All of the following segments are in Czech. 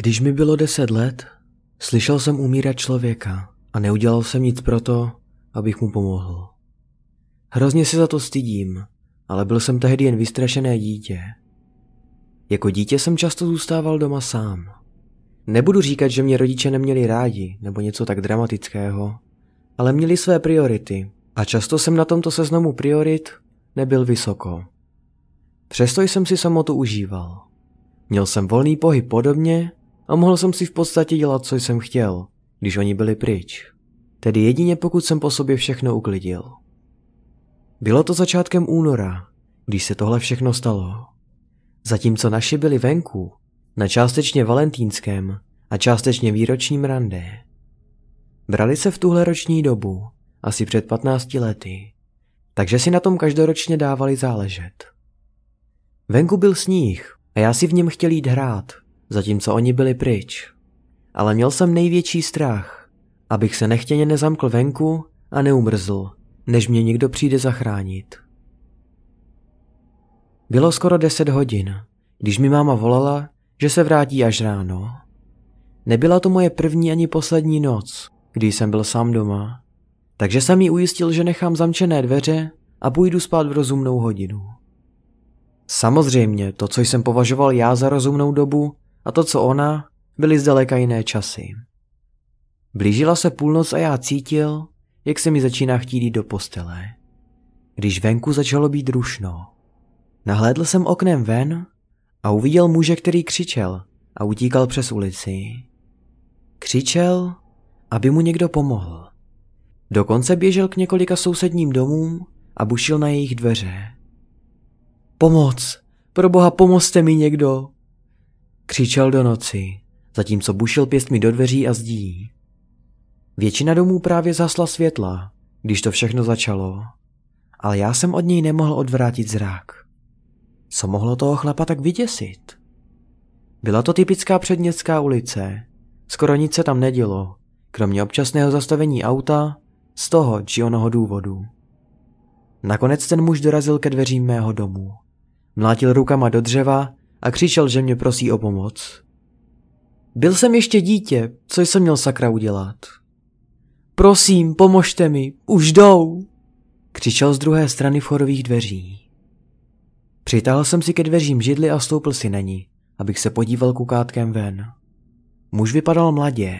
Když mi bylo deset let, slyšel jsem umírat člověka a neudělal jsem nic proto, abych mu pomohl. Hrozně se za to stydím, ale byl jsem tehdy jen vystrašené dítě. Jako dítě jsem často zůstával doma sám. Nebudu říkat, že mě rodiče neměli rádi nebo něco tak dramatického, ale měli své priority a často jsem na tomto seznamu priorit nebyl vysoko. Přesto jsem si samotu užíval. Měl jsem volný pohyb podobně, a mohl jsem si v podstatě dělat, co jsem chtěl, když oni byli pryč. Tedy jedině pokud jsem po sobě všechno uklidil. Bylo to začátkem února, když se tohle všechno stalo. Zatímco naši byli venku, na částečně valentínském a částečně výročním rande. Brali se v tuhle roční dobu, asi před 15 lety, takže si na tom každoročně dávali záležet. Venku byl sníh a já si v něm chtěl jít hrát, zatímco oni byli pryč. Ale měl jsem největší strach, abych se nechtěně nezamkl venku a neumrzl, než mě někdo přijde zachránit. Bylo skoro deset hodin, když mi máma volala, že se vrátí až ráno. Nebyla to moje první ani poslední noc, kdy jsem byl sám doma, takže jsem jí ujistil, že nechám zamčené dveře a půjdu spát v rozumnou hodinu. Samozřejmě, to, co jsem považoval já za rozumnou dobu, a to, co ona, byly zdaleka jiné časy. Blížila se půlnoc a já cítil, jak se mi začíná chtít jít do postele. Když venku začalo být rušno. Nahlédl jsem oknem ven a uviděl muže, který křičel a utíkal přes ulici. Křičel, aby mu někdo pomohl. Dokonce běžel k několika sousedním domům a bušil na jejich dveře. Pomoc! Pro boha, pomozte mi někdo! Křičel do noci, zatímco bušil pěstmi do dveří a zdí. Většina domů právě zhasla světla, když to všechno začalo, ale já jsem od něj nemohl odvrátit zrak. Co mohlo toho chlapa tak vyděsit? Byla to typická předměstská ulice. Skoro nic se tam nedělo, kromě občasného zastavení auta z toho či onoho důvodu. Nakonec ten muž dorazil ke dveřím mého domu. Mlátil rukama do dřeva a křičel, že mě prosí o pomoc. Byl jsem ještě dítě, co jsem měl sakra udělat. Prosím, pomožte mi, už jdou, křičel z druhé strany vchodových dveří. Přitáhl jsem si ke dveřím židli a stoupil si na ní, abych se podíval kukátkem ven. Muž vypadal mladě,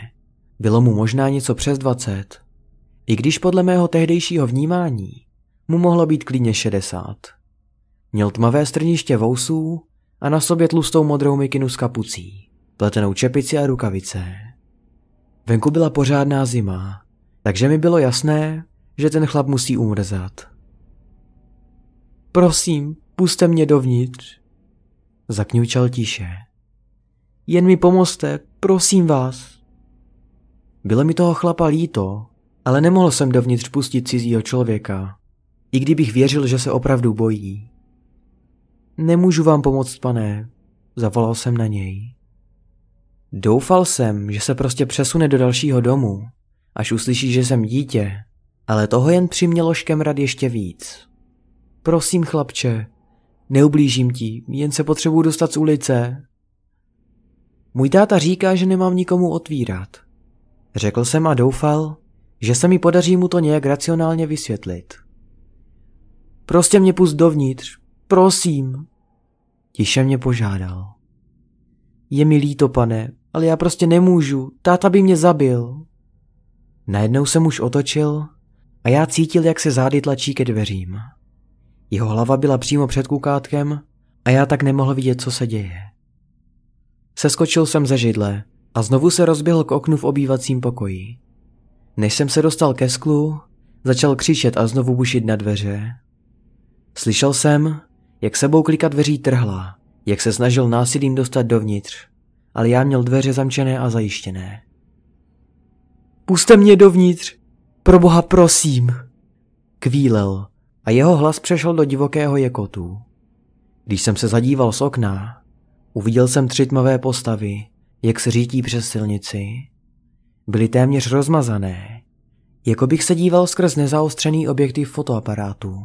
bylo mu možná něco přes dvacet, i když podle mého tehdejšího vnímání mu mohlo být klidně šedesát. Měl tmavé strniště vousů a na sobě tlustou modrou mikinu s kapucí, pletenou čepici a rukavice. Venku byla pořádná zima, takže mi bylo jasné, že ten chlap musí umrzat. Prosím, puste mě dovnitř, zakňučal tiše. Jen mi pomozte, prosím vás. Bylo mi toho chlapa líto, ale nemohl jsem dovnitř pustit cizího člověka, i kdybych věřil, že se opravdu bojí. Nemůžu vám pomoct, pane, zavolal jsem na něj. Doufal jsem, že se prostě přesune do dalšího domu, až uslyší, že jsem dítě, ale toho jen přimělo škemrat ještě víc. Prosím, chlapče, neublížím ti, jen se potřebuju dostat z ulice. Můj táta říká, že nemám nikomu otvírat. Řekl jsem a doufal, že se mi podaří mu to nějak racionálně vysvětlit. Prostě mě pust dovnitř, prosím, Tiše mě požádal. Je mi líto, pane, ale já prostě nemůžu, táta by mě zabil. Najednou se muž otočil a já cítil, jak se zády tlačí ke dveřím. Jeho hlava byla přímo před kukátkem a já tak nemohl vidět, co se děje. Seskočil jsem ze židle a znovu se rozběhl k oknu v obývacím pokoji. Než jsem se dostal ke sklu, začal křičet a znovu bušit na dveře. Slyšel jsem, jak sebou klika dveří trhla, jak se snažil násilím dostat dovnitř, ale já měl dveře zamčené a zajištěné. Puste mě dovnitř, pro boha prosím, kvílel a jeho hlas přešel do divokého jekotu. Když jsem se zadíval z okna, uviděl jsem tři tmavé postavy, jak se řítí přes silnici. Byly téměř rozmazané, jako bych se díval skrz nezaostřený objektiv fotoaparátu.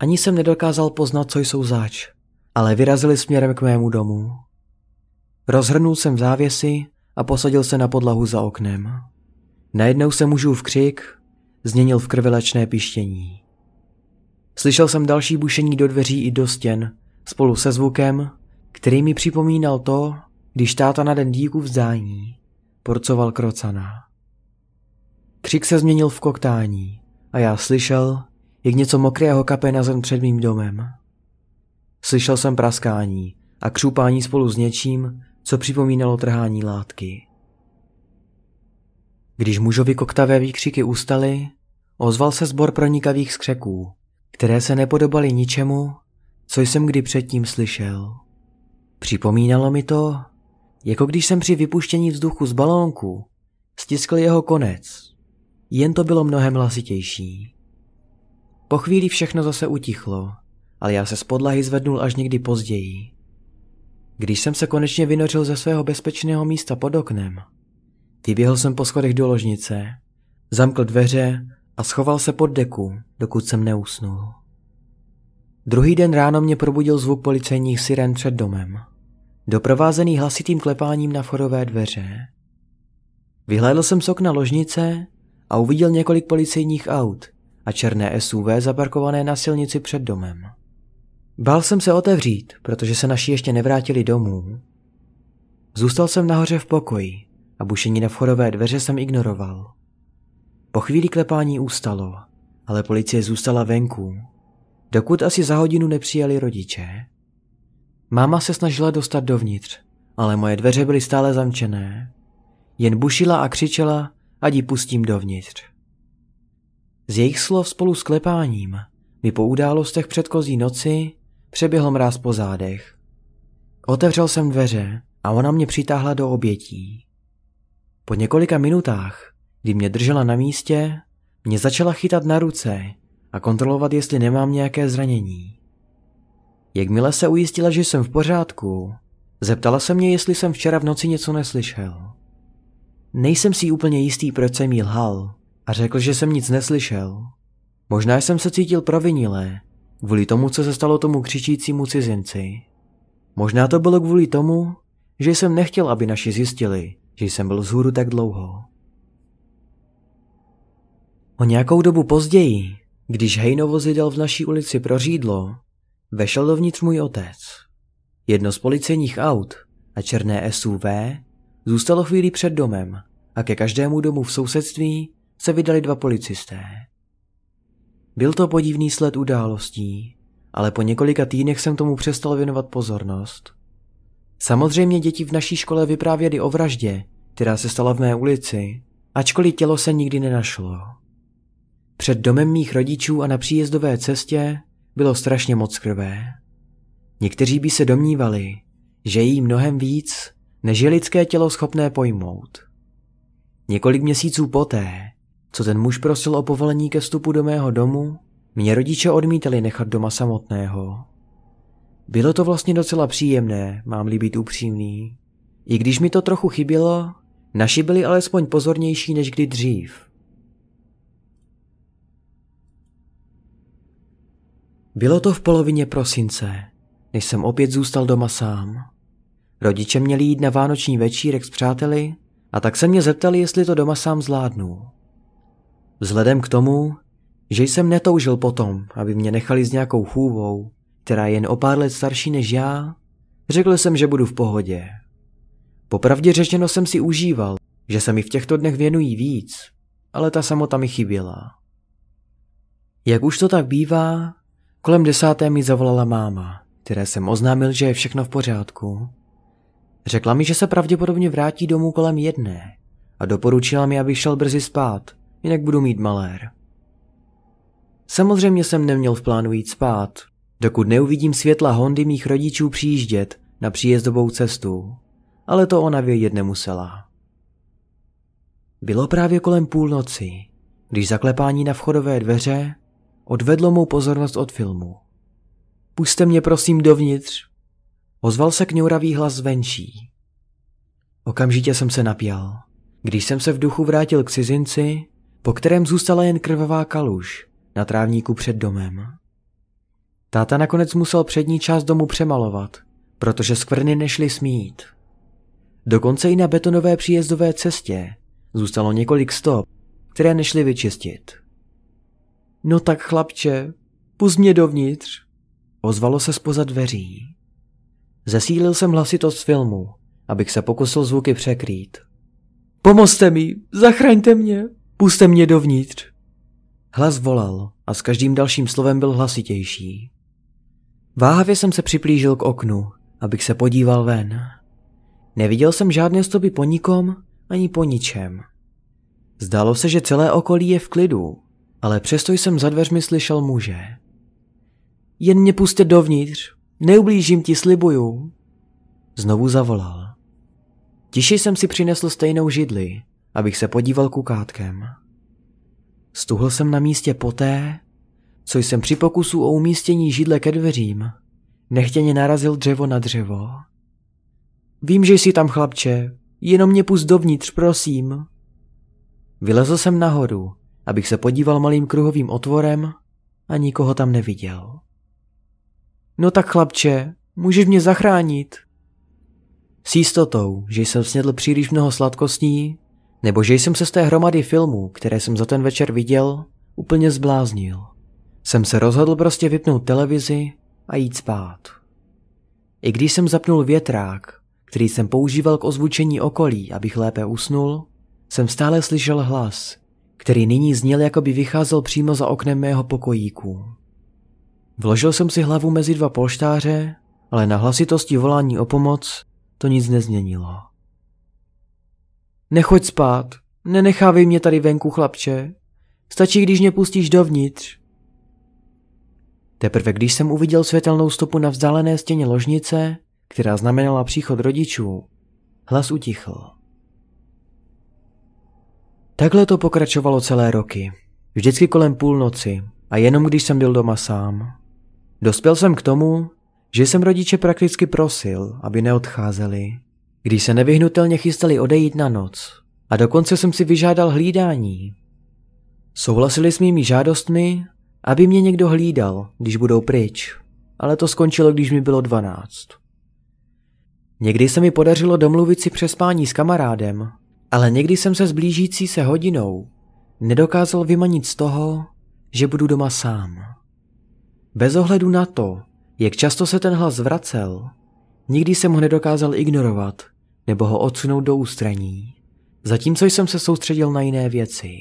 Ani jsem nedokázal poznat, co jsou zač, ale vyrazili směrem k mému domu. Rozhrnul jsem závěsy a posadil se na podlahu za oknem. Najednou se mužů v křik změnil v krvelečné pištění. Slyšel jsem další bušení do dveří i do stěn, spolu se zvukem, který mi připomínal to, když táta na den díku vzdání porcoval krocana. Křik se změnil v koktání a já slyšel, jak něco mokrého kape na zem před mým domem. Slyšel jsem praskání a křupání spolu s něčím, co připomínalo trhání látky. Když mužovi koktavé výkřiky ustaly, ozval se zbor pronikavých skřeků, které se nepodobaly ničemu, co jsem kdy předtím slyšel. Připomínalo mi to, jako když jsem při vypuštění vzduchu z balónku stiskl jeho konec, jen to bylo mnohem hlasitější. Po chvíli všechno zase utichlo, ale já se z podlahy zvednul až někdy později. Když jsem se konečně vynořil ze svého bezpečného místa pod oknem, vyběhl jsem po schodech do ložnice, zamkl dveře a schoval se pod deku, dokud jsem neusnul. Druhý den ráno mě probudil zvuk policejních siren před domem, doprovázený hlasitým klepáním na forové dveře. Vyhlédl jsem z okna ložnice a uviděl několik policejních aut, a černé SUV zaparkované na silnici před domem. Bál jsem se otevřít, protože se naši ještě nevrátili domů. Zůstal jsem nahoře v pokoji a bušení na vchodové dveře jsem ignoroval. Po chvíli klepání ustalo, ale policie zůstala venku, dokud asi za hodinu nepřijeli rodiče. Máma se snažila dostat dovnitř, ale moje dveře byly stále zamčené. Jen bušila a křičela, ať ji pustím dovnitř. Z jejich slov spolu s klepáním mi po událostech předchozí noci přeběhl mráz po zádech. Otevřel jsem dveře a ona mě přitáhla do obětí. Po několika minutách, kdy mě držela na místě, mě začala chytat na ruce a kontrolovat, jestli nemám nějaké zranění. Jakmile se ujistila, že jsem v pořádku, zeptala se mě, jestli jsem včera v noci něco neslyšel. Nejsem si úplně jistý, proč jsem jí lhal, a řekl, že jsem nic neslyšel. Možná jsem se cítil provinilé, kvůli tomu, co se stalo tomu křičícímu cizinci. Možná to bylo kvůli tomu, že jsem nechtěl, aby naši zjistili, že jsem byl vzhůru tak dlouho. O nějakou dobu později, když Hejno vozidel v naší ulici prořídlo, vešel dovnitř můj otec. Jedno z policejních aut a černé SUV zůstalo chvíli před domem a ke každému domu v sousedství se vydali dva policisté. Byl to podivný sled událostí, ale po několika týdnech jsem tomu přestal věnovat pozornost. Samozřejmě děti v naší škole vyprávěly o vraždě, která se stala v mé ulici, ačkoliv tělo se nikdy nenašlo. Před domem mých rodičů a na příjezdové cestě bylo strašně moc krve. Někteří by se domnívali, že jí mnohem víc, než je lidské tělo schopné pojmout. Několik měsíců poté, co ten muž prosil o povolení ke vstupu do mého domu, mě rodiče odmítali nechat doma samotného. Bylo to vlastně docela příjemné, mám-li být upřímný. I když mi to trochu chybělo, naši byli alespoň pozornější než kdy dřív. Bylo to v polovině prosince, než jsem opět zůstal doma sám. Rodiče měli jít na vánoční večírek s přáteli a tak se mě zeptali, jestli to doma sám zvládnu. Vzhledem k tomu, že jsem netoužil potom, aby mě nechali s nějakou chůvou, která je jen o pár let starší než já, řekl jsem, že budu v pohodě. Popravdě řečeno jsem si užíval, že se mi v těchto dnech věnují víc, ale ta samota mi chyběla. Jak už to tak bývá, kolem desáté mi zavolala máma, které jsem oznámil, že je všechno v pořádku. Řekla mi, že se pravděpodobně vrátí domů kolem jedné a doporučila mi, abych šel brzy spát, jinak budu mít malér. Samozřejmě jsem neměl v plánu jít spát, dokud neuvidím světla Hondy mých rodičů přijíždět na příjezdovou cestu, ale to ona vědět nemusela. Bylo právě kolem půlnoci, když zaklepání na vchodové dveře odvedlo mou pozornost od filmu. Puste mě prosím dovnitř, ozval se kňouravý hlas zvenčí. Okamžitě jsem se napěl. Když jsem se v duchu vrátil k cizinci, po kterém zůstala jen krvavá kaluž na trávníku před domem. Táta nakonec musel přední část domu přemalovat, protože skvrny nešly smít. Dokonce i na betonové příjezdové cestě zůstalo několik stop, které nešly vyčistit. No tak chlapče, pust mě dovnitř, ozvalo se spoza dveří. Zesílil jsem hlasitost filmu, abych se pokusil zvuky překrýt. Pomozte mi, zachraňte mě, Puste mě dovnitř. Hlas volal a s každým dalším slovem byl hlasitější. Váhavě jsem se připlížil k oknu, abych se podíval ven. Neviděl jsem žádné stopy po nikom ani po ničem. Zdálo se, že celé okolí je v klidu, ale přesto jsem za dveřmi slyšel muže. Jen mě puste dovnitř, neublížím ti, slibuju. Znovu zavolal. Tiši jsem si přinesl stejnou židli abych se podíval kukátkem. Stuhl jsem na místě poté, co jsem při pokusu o umístění židle ke dveřím nechtěně narazil dřevo na dřevo. Vím, že jsi tam, chlapče, jenom mě pust dovnitř, prosím. Vylezl jsem nahoru, abych se podíval malým kruhovým otvorem a nikoho tam neviděl. No tak, chlapče, můžeš mě zachránit. S jistotou, že jsem snědl příliš mnoho sladkostí, nebo že jsem se z té hromady filmů, které jsem za ten večer viděl, úplně zbláznil. Jsem se rozhodl prostě vypnout televizi a jít spát. I když jsem zapnul větrák, který jsem používal k ozvučení okolí, abych lépe usnul, jsem stále slyšel hlas, který nyní zněl, jako by vycházel přímo za oknem mého pokojíku. Vložil jsem si hlavu mezi dva polštáře, ale na hlasitosti volání o pomoc to nic nezměnilo. Nechoď spát, nenechávej mě tady venku, chlapče. Stačí, když mě pustíš dovnitř. Teprve když jsem uviděl světelnou stopu na vzdálené stěně ložnice, která znamenala příchod rodičů, hlas utichl. Takhle to pokračovalo celé roky. Vždycky kolem půlnoci a jenom když jsem byl doma sám. Dospěl jsem k tomu, že jsem rodiče prakticky prosil, aby neodcházeli když se nevyhnutelně chystali odejít na noc. A dokonce jsem si vyžádal hlídání. Souhlasili s mými žádostmi, aby mě někdo hlídal, když budou pryč. Ale to skončilo, když mi bylo dvanáct. Někdy se mi podařilo domluvit si přespání s kamarádem, ale někdy jsem se zblížící se hodinou nedokázal vymanit z toho, že budu doma sám. Bez ohledu na to, jak často se ten hlas vracel, Nikdy jsem ho nedokázal ignorovat nebo ho odsunout do ústraní, zatímco jsem se soustředil na jiné věci.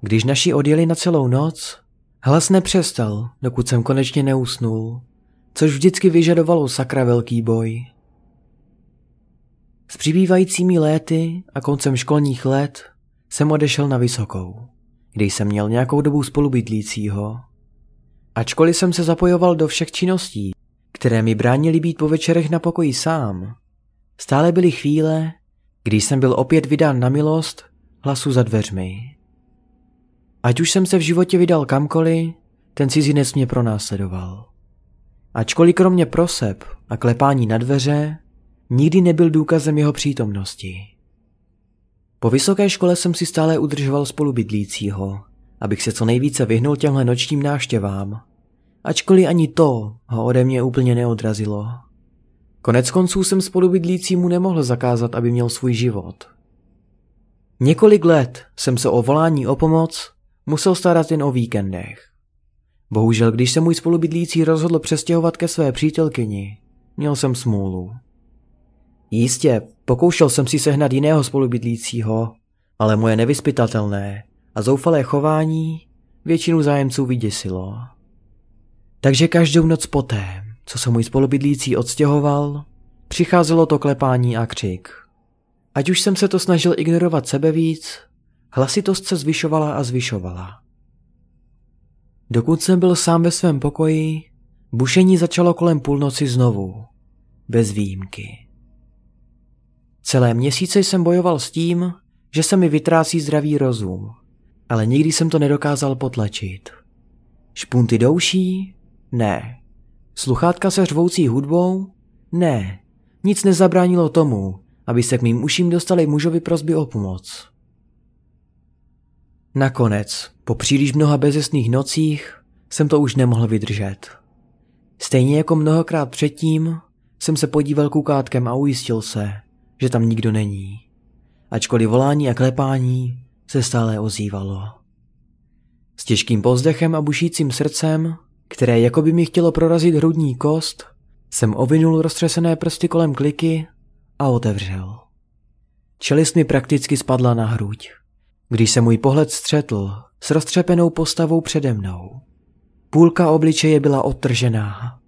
Když naši odjeli na celou noc, hlas nepřestal, dokud jsem konečně neusnul, což vždycky vyžadovalo sakra velký boj. S přibývajícími léty a koncem školních let jsem odešel na vysokou, kde jsem měl nějakou dobu spolubydlícího. Ačkoliv jsem se zapojoval do všech činností, které mi bránili být po večerech na pokoji sám. Stále byly chvíle, kdy jsem byl opět vydán na milost hlasu za dveřmi. Ať už jsem se v životě vydal kamkoliv, ten cizinec mě pronásledoval. Ačkoliv kromě proseb a klepání na dveře, nikdy nebyl důkazem jeho přítomnosti. Po vysoké škole jsem si stále udržoval spolubydlícího, abych se co nejvíce vyhnul těmhle nočním náštěvám ačkoliv ani to ho ode mě úplně neodrazilo. Konec konců jsem spolubydlícímu nemohl zakázat, aby měl svůj život. Několik let jsem se o volání o pomoc musel starat jen o víkendech. Bohužel, když se můj spolubydlící rozhodl přestěhovat ke své přítelkyni, měl jsem smůlu. Jistě, pokoušel jsem si sehnat jiného spolubydlícího, ale moje nevyspytatelné a zoufalé chování většinu zájemců vyděsilo. Takže každou noc poté, co se můj spolubydlící odstěhoval, přicházelo to klepání a křik. Ať už jsem se to snažil ignorovat sebe víc, hlasitost se zvyšovala a zvyšovala. Dokud jsem byl sám ve svém pokoji, bušení začalo kolem půlnoci znovu, bez výjimky. Celé měsíce jsem bojoval s tím, že se mi vytrácí zdravý rozum, ale nikdy jsem to nedokázal potlačit. Špunty douší ne. Sluchátka se řvoucí hudbou? Ne. Nic nezabránilo tomu, aby se k mým uším dostali mužovi prozby o pomoc. Nakonec, po příliš mnoha bezesných nocích, jsem to už nemohl vydržet. Stejně jako mnohokrát předtím, jsem se podíval kukátkem a ujistil se, že tam nikdo není. Ačkoliv volání a klepání se stále ozývalo. S těžkým pozdechem a bušícím srdcem které jako by mi chtělo prorazit hrudní kost, jsem ovinul roztřesené prsty kolem kliky a otevřel. Čelist mi prakticky spadla na hruď, když se můj pohled střetl s roztřepenou postavou přede mnou. Půlka obličeje byla odtržená.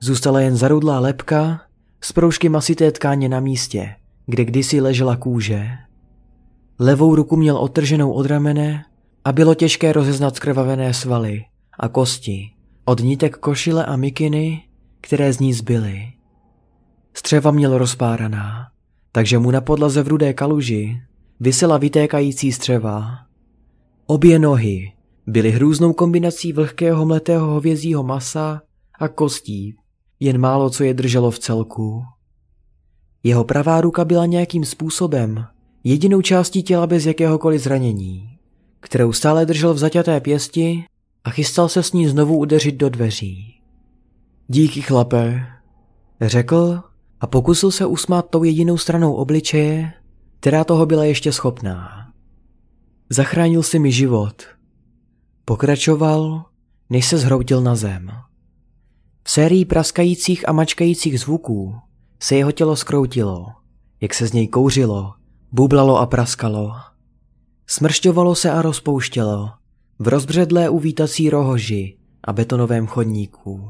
Zůstala jen zarudlá lepka z proužky masité tkáně na místě, kde kdysi ležela kůže. Levou ruku měl odtrženou od ramene a bylo těžké rozeznat skrvavené svaly a kosti od nítek košile a mikiny, které z ní zbyly. Střeva měl rozpáraná, takže mu na podlaze v rudé kaluži vysela vytékající střeva. Obě nohy byly hrůznou kombinací vlhkého mletého hovězího masa a kostí, jen málo co je drželo v celku. Jeho pravá ruka byla nějakým způsobem jedinou částí těla bez jakéhokoliv zranění, kterou stále držel v zaťaté pěsti a chystal se s ní znovu udeřit do dveří. Díky, chlape, řekl a pokusil se usmát tou jedinou stranou obličeje, která toho byla ještě schopná. Zachránil si mi život. Pokračoval, než se zhroutil na zem. V sérii praskajících a mačkajících zvuků se jeho tělo skroutilo, jak se z něj kouřilo, bublalo a praskalo. Smršťovalo se a rozpouštělo, v rozbředlé uvítací rohoži a betonovém chodníku.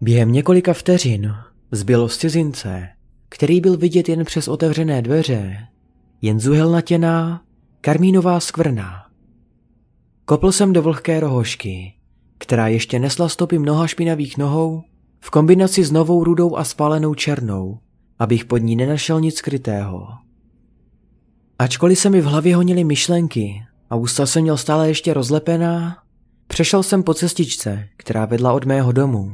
Během několika vteřin zbylo z cizince, který byl vidět jen přes otevřené dveře, jen zuhelnatěná, karmínová skvrna. Kopl jsem do vlhké rohožky, která ještě nesla stopy mnoha špinavých nohou v kombinaci s novou rudou a spálenou černou, abych pod ní nenašel nic skrytého. Ačkoliv se mi v hlavě honily myšlenky, a ústa se měl stále ještě rozlepená. Přešel jsem po cestičce, která vedla od mého domu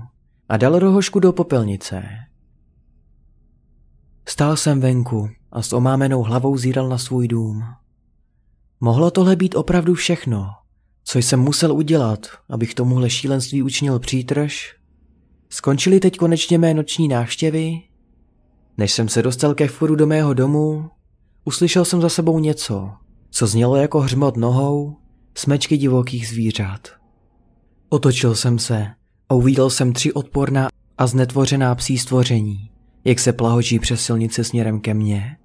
a dal rohošku do popelnice. Stál jsem venku a s omámenou hlavou zíral na svůj dům. Mohlo tohle být opravdu všechno, co jsem musel udělat, abych tomuhle šílenství učinil přítrž? Skončily teď konečně mé noční návštěvy? Než jsem se dostal ke vchodu do mého domu, uslyšel jsem za sebou něco, co znělo jako hřmot nohou, smečky divokých zvířat. Otočil jsem se a uviděl jsem tři odporná a znetvořená psí stvoření, jak se plahočí přes silnice směrem ke mně.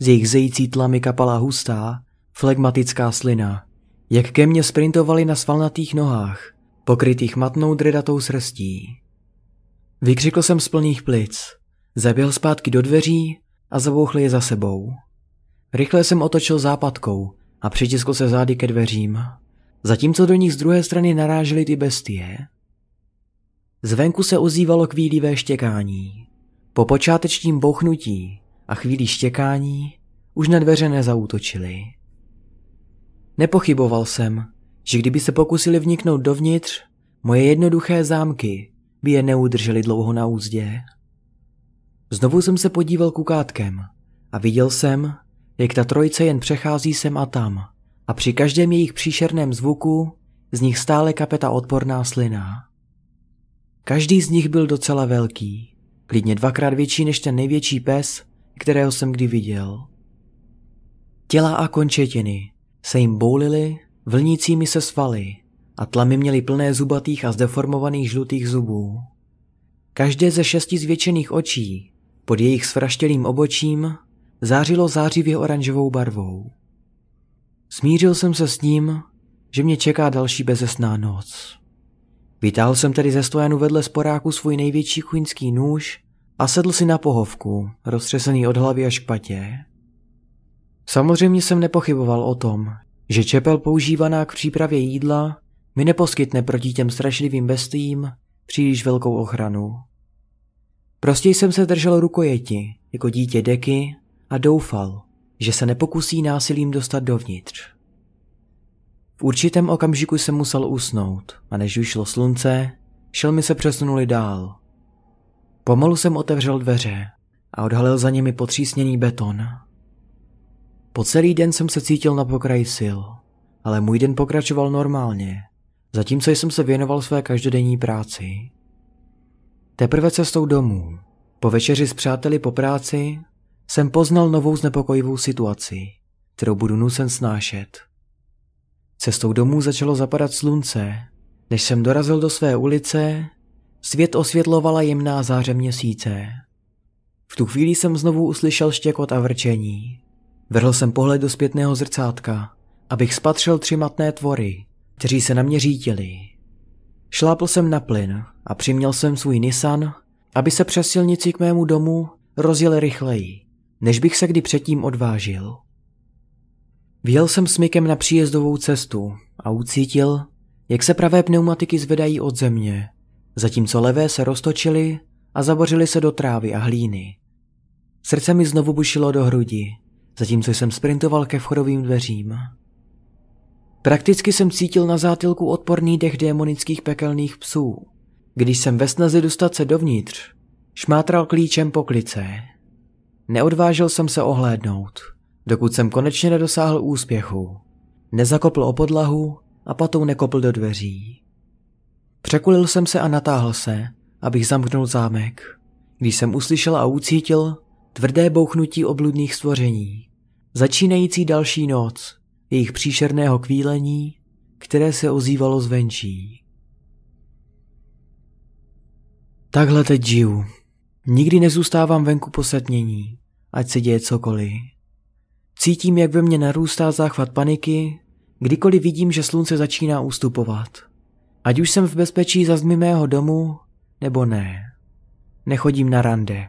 Z jejich zející tlamy kapala hustá, flegmatická slina, jak ke mně sprintovali na svalnatých nohách, pokrytých matnou dredatou srstí. Vykřikl jsem z plných plic, zaběhl zpátky do dveří a zabouchl je za sebou. Rychle jsem otočil západkou a přitiskl se zády ke dveřím, zatímco do nich z druhé strany narážely ty bestie. Zvenku se ozývalo kvílivé štěkání. Po počátečním bouchnutí a chvíli štěkání už na dveře nezautočili. Nepochyboval jsem, že kdyby se pokusili vniknout dovnitř, moje jednoduché zámky by je neudrželi dlouho na úzdě. Znovu jsem se podíval kukátkem a viděl jsem, jak ta trojice jen přechází sem a tam. A při každém jejich příšerném zvuku z nich stále kapeta odporná slina. Každý z nich byl docela velký, klidně dvakrát větší než ten největší pes, kterého jsem kdy viděl. Těla a končetiny se jim boulily, vlnícími se svaly a tlamy měly plné zubatých a zdeformovaných žlutých zubů. Každé ze šesti zvětšených očí pod jejich svraštělým obočím zářilo zářivě oranžovou barvou. Smířil jsem se s ním, že mě čeká další bezesná noc. Vytáhl jsem tedy ze stojanu vedle sporáku svůj největší chuňský nůž a sedl si na pohovku, roztřesený od hlavy až k patě. Samozřejmě jsem nepochyboval o tom, že čepel používaná k přípravě jídla mi neposkytne proti těm strašlivým bestiím příliš velkou ochranu. Prostě jsem se držel rukojeti, jako dítě deky, a doufal, že se nepokusí násilím dostat dovnitř. V určitém okamžiku jsem musel usnout a než vyšlo slunce, šelmy se přesunuli dál. Pomalu jsem otevřel dveře a odhalil za nimi potřísněný beton. Po celý den jsem se cítil na pokraji sil, ale můj den pokračoval normálně, zatímco jsem se věnoval své každodenní práci. Teprve cestou domů, po večeři s přáteli po práci, jsem poznal novou znepokojivou situaci, kterou budu nucen snášet. Cestou domů začalo zapadat slunce. Než jsem dorazil do své ulice, svět osvětlovala jemná záře měsíce. V tu chvíli jsem znovu uslyšel štěkot a vrčení. Vrhl jsem pohled do zpětného zrcátka, abych spatřil tři matné tvory, kteří se na mě řítili. Šlápl jsem na plyn a přiměl jsem svůj Nissan, aby se přes silnici k mému domu rozjel rychleji než bych se kdy předtím odvážil. Vjel jsem Mikem na příjezdovou cestu a ucítil, jak se pravé pneumatiky zvedají od země, zatímco levé se roztočily a zabořily se do trávy a hlíny. Srdce mi znovu bušilo do hrudi, zatímco jsem sprintoval ke vchodovým dveřím. Prakticky jsem cítil na zátilku odporný dech démonických pekelných psů. Když jsem ve snaze dostat se dovnitř, šmátral klíčem po klice. Neodvážil jsem se ohlédnout, dokud jsem konečně nedosáhl úspěchu. Nezakopl o podlahu a patou nekopl do dveří. Překulil jsem se a natáhl se, abych zamknul zámek. Když jsem uslyšel a ucítil tvrdé bouchnutí obludných stvoření, začínající další noc, jejich příšerného kvílení, které se ozývalo zvenčí. Takhle teď žiju. Nikdy nezůstávám venku po ať se děje cokoliv. Cítím, jak ve mně narůstá záchvat paniky, kdykoliv vidím, že slunce začíná ústupovat. Ať už jsem v bezpečí za zmi mého domu, nebo ne. Nechodím na rande,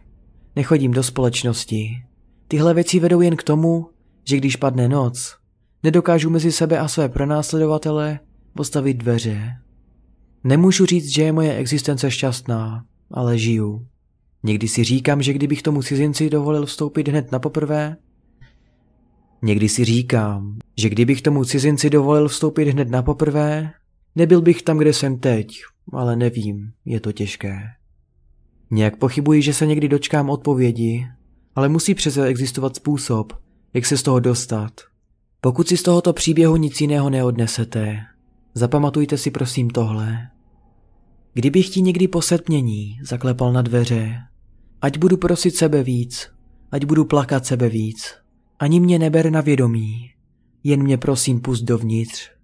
nechodím do společnosti. Tyhle věci vedou jen k tomu, že když padne noc, nedokážu mezi sebe a své pronásledovatele postavit dveře. Nemůžu říct, že je moje existence šťastná, ale žiju. Někdy si říkám, že kdybych tomu cizinci dovolil vstoupit hned na poprvé, Někdy si říkám, že kdybych tomu cizinci dovolil vstoupit hned na poprvé, nebyl bych tam, kde jsem teď, ale nevím, je to těžké. Nějak pochybuji, že se někdy dočkám odpovědi, ale musí přece existovat způsob, jak se z toho dostat. Pokud si z tohoto příběhu nic jiného neodnesete, zapamatujte si prosím tohle. Kdybych ti někdy po setmění zaklepal na dveře, Ať budu prosit sebe víc, ať budu plakat sebe víc. Ani mě neber na vědomí, jen mě prosím pust dovnitř.